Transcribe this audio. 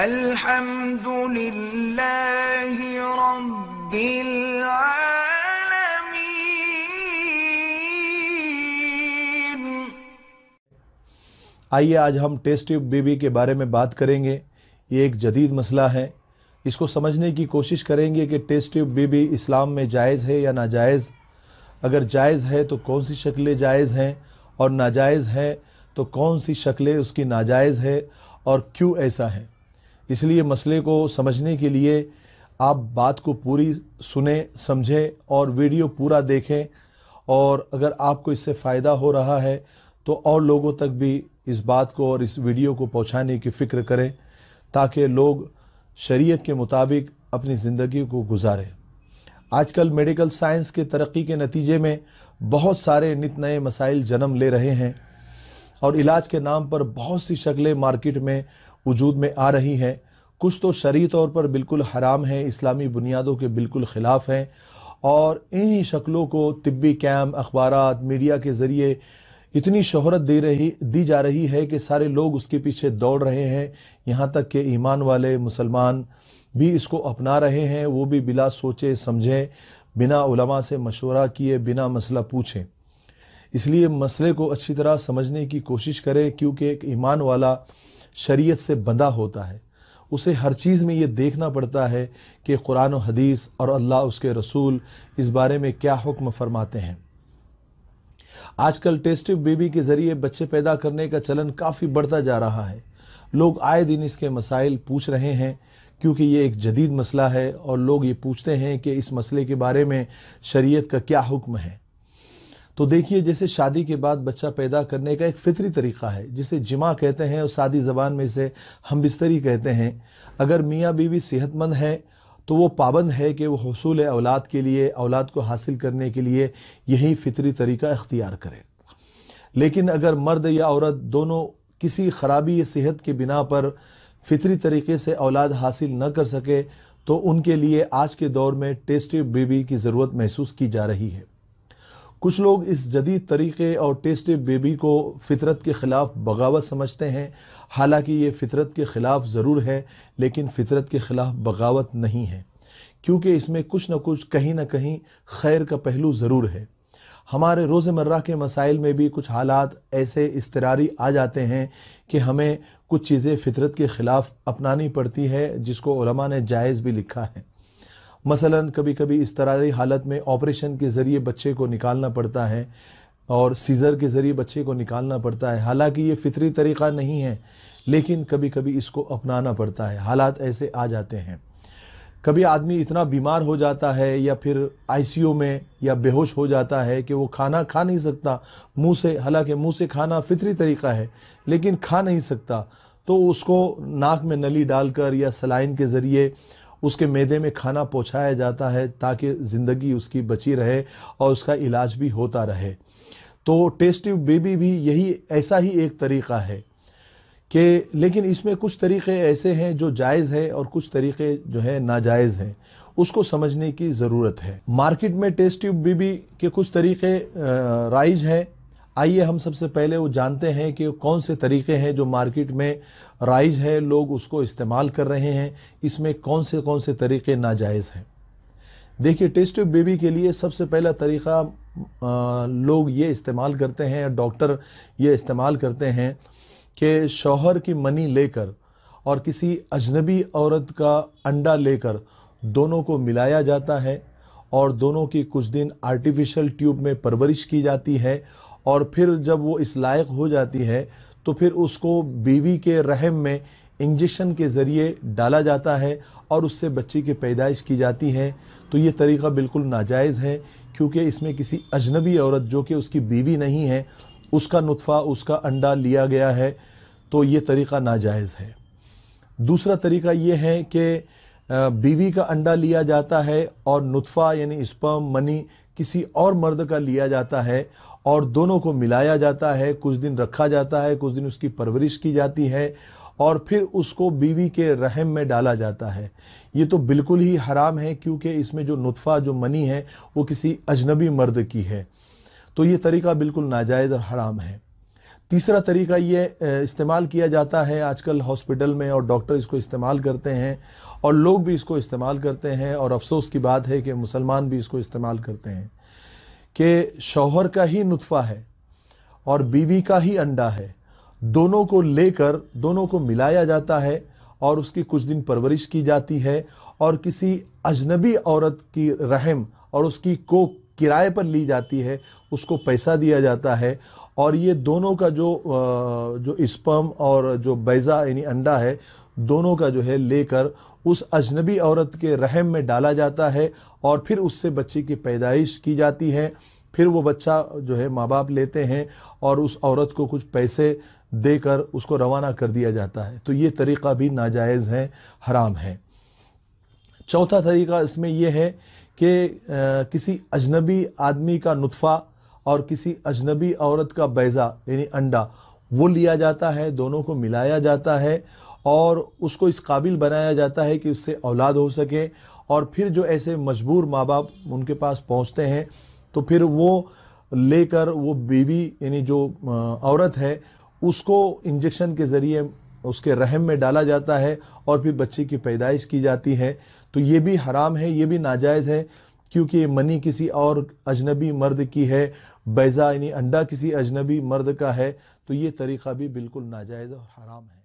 الحمد لله رب العالمين आइए आज हम टेस्ट ट्यूब बेबी के बारे में बात करेंगे ये एक जदीद मसला है इसको समझने की कोशिश करेंगे कि टेस्ट ट्यूब बेबी इस्लाम में जायज़ है या नाजायज़ अगर जायज़ है तो कौन सी शक्लें जायज़ हैं और नाजायज़ है तो कौन सी शक्लें उसकी नाजायज़ है और क्यों ऐसा है इसलिए मसले को समझने के लिए आप बात को पूरी सुने समझें और वीडियो पूरा देखें और अगर आपको इससे फ़ायदा हो रहा है तो और लोगों तक भी इस बात को और इस वीडियो को पहुंचाने की फ़िक्र करें ताकि लोग शरीयत के मुताबिक अपनी ज़िंदगी को गुजारें आजकल मेडिकल साइंस के तरक्की के नतीजे में बहुत सारे नित नए मसाइल जन्म ले रहे हैं और इलाज के नाम पर बहुत सी शक्लें मार्केट में वजूद में आ रही हैं कुछ तो शरी तौर पर बिल्कुल हराम हैं इस्लामी बुनियादों के बिल्कुल ख़िलाफ़ हैं और इन्हीं शक्लों को तिब्बी कैम अखबार मीडिया के ज़रिए इतनी शहरत दे रही दी जा रही है कि सारे लोग उसके पीछे दौड़ रहे हैं यहाँ तक कि ईमान वाले मुसलमान भी इसको अपना रहे हैं वो भी बिला सोचे समझें बिना से मशवरा किए बिना मसला पूछें इसलिए मसले को अच्छी तरह समझने की कोशिश करें क्योंकि एक ईमान वाला शरीयत से बंधा होता है उसे हर चीज़ में ये देखना पड़ता है कि कुरान और हदीस और अल्लाह उसके रसूल इस बारे में क्या हुक्म फरमाते हैं आजकल टेस्ट बेबी के ज़रिए बच्चे पैदा करने का चलन काफ़ी बढ़ता जा रहा है लोग आए दिन इसके मसाइल पूछ रहे हैं क्योंकि ये एक जदीद मसला है और लोग ये पूछते हैं कि इस मसले के बारे में शरीयत का क्या हुक्म है तो देखिए जैसे शादी के बाद बच्चा पैदा करने का एक फितरी तरीका है जिसे जिमा कहते हैं और सादी ज़बान में इसे हम बिस्तरी कहते हैं अगर मियाँ बीवी सेहतमंद है तो वो पाबंद है कि वो हसूल औलाद के लिए औलाद को हासिल करने के लिए यही फितरी तरीका इख्तियार करें लेकिन अगर मर्द या औरत दोनों किसी खराबी या सेहत के बिना पर फितरी तरीके से औलाद हासिल न कर सके तो उनके लिए आज के दौर में टेस्टी बेबी की ज़रूरत महसूस की जा रही है कुछ लोग इस जदीद तरीक़े और टेस्ट बेबी को फितरत के ख़िलाफ़ बगावत समझते हैं हालांकि ये फितरत के ख़िलाफ़ ज़रूर है लेकिन फितरत के ख़िलाफ़ बगावत नहीं है क्योंकि इसमें कुछ न कुछ कहीं ना कहीं खैर का पहलू ज़रूर है हमारे रोज़मर्रा के मसाइल में भी कुछ हालात ऐसे इसतरारी आ जाते हैं कि हमें कुछ चीज़ें फितरत के ख़िलाफ़ अपनानी पड़ती है जिसको ने जायज़ भी लिखा है मसलन कभी कभी इस तरह की हालत में ऑपरेशन के ज़रिए बच्चे को निकालना पड़ता है और सीज़र के ज़रिए बच्चे को निकालना पड़ता है हालांकि ये फितरी तरीक़ा नहीं है लेकिन कभी कभी इसको अपनाना पड़ता है हालात ऐसे आ जाते हैं कभी आदमी इतना बीमार हो जाता है या फिर आईसीयू में या बेहोश हो जाता है कि वो खाना खा नहीं सकता मुंह से हालांकि मुंह से खाना फितरी तरीका है लेकिन खा नहीं सकता तो उसको नाक में नली डालकर या सलाइन के ज़रिए उसके मैदे में खाना पहुँचाया जाता है ताकि ज़िंदगी उसकी बची रहे और उसका इलाज भी होता रहे तो टेस्ट बेबी भी यही ऐसा ही एक तरीका है कि लेकिन इसमें कुछ तरीक़े ऐसे हैं जो जायज़ हैं और कुछ तरीक़े जो हैं नाजायज़ हैं उसको समझने की ज़रूरत है मार्केट में टेस्ट ट्यूब बीबी के कुछ तरीक़े राइज हैं आइए हम सबसे पहले वो जानते हैं कि कौन से तरीके हैं जो मार्केट में राइज है लोग उसको इस्तेमाल कर रहे हैं इसमें कौन से कौन से तरीके नाजायज़ हैं देखिए टेस्ट बेबी के लिए सबसे पहला तरीका लोग ये इस्तेमाल करते हैं डॉक्टर ये इस्तेमाल करते हैं कि शौहर की मनी लेकर और किसी अजनबी औरत का अंडा लेकर दोनों को मिलाया जाता है और दोनों की कुछ दिन आर्टिफिशियल ट्यूब में परवरिश की जाती है और फिर जब वो इस लायक हो जाती है तो फिर उसको बीवी के रहम में इंजेक्शन के ज़रिए डाला जाता है और उससे बच्चे की पैदाइश की जाती है तो ये तरीका बिल्कुल नाजायज़ है क्योंकि इसमें किसी अजनबी औरत जो कि उसकी बीवी नहीं है उसका नुतफ़ा उसका अंडा लिया गया है तो ये तरीका नाजायज़ है दूसरा तरीका ये है कि बीवी का अंडा लिया जाता है और नुतफ़ा यानी स्पर्म मनी किसी और मर्द का लिया जाता है और दोनों को मिलाया जाता है कुछ दिन रखा जाता है कुछ दिन उसकी परवरिश की जाती है और फिर उसको बीवी के रहम में डाला जाता है ये तो बिल्कुल ही हराम है क्योंकि इसमें जो नुतफ़ा जो मनी है वो किसी अजनबी मर्द की है तो ये तरीका बिल्कुल नाजायज़ और हराम है तीसरा तरीका ये इस्तेमाल किया जाता है आजकल हॉस्पिटल में और डॉक्टर इसको इस्तेमाल करते हैं और लोग भी इसको इस्तेमाल करते हैं और अफसोस की बात है कि मुसलमान भी इसको इस्तेमाल करते हैं कि शौहर का ही नुतफ़ा है और बीवी का ही अंडा है दोनों को लेकर दोनों को मिलाया जाता है और उसकी कुछ दिन परवरिश की जाती है और किसी अजनबी औरत की रहम और उसकी को किराए पर ली जाती है उसको पैसा दिया जाता है और ये दोनों का जो जो स्पम और जो बैज़ा यानी अंडा है दोनों का जो है लेकर उस अजनबी औरत के रहम में डाला जाता है और फिर उससे बच्चे की पैदाइश की जाती है फिर वो बच्चा जो है माँ बाप लेते हैं और उस औरत को कुछ पैसे देकर उसको रवाना कर दिया जाता है तो ये तरीक़ा भी नाजायज़ है हराम है चौथा तरीका इसमें यह है कि किसी अजनबी आदमी का नुतफ़ा और किसी अजनबी औरत का बैज़ा यानी अंडा वो लिया जाता है दोनों को मिलाया जाता है और उसको इस काबिल बनाया जाता है कि इससे औलाद हो सके और फिर जो ऐसे मजबूर माँ बाप उनके पास पहुँचते हैं तो फिर वो लेकर वो बेबी यानी जो औरत है उसको इंजेक्शन के ज़रिए उसके रहम में डाला जाता है और फिर बच्चे की पैदाइश की जाती है तो ये भी हराम है ये भी नाजायज़ है क्योंकि मनी किसी और अजनबी मर्द की है बैज़ा यानी अंडा किसी अजनबी मर्द का है तो ये तरीक़ा भी बिल्कुल नाजायज़ और हराम है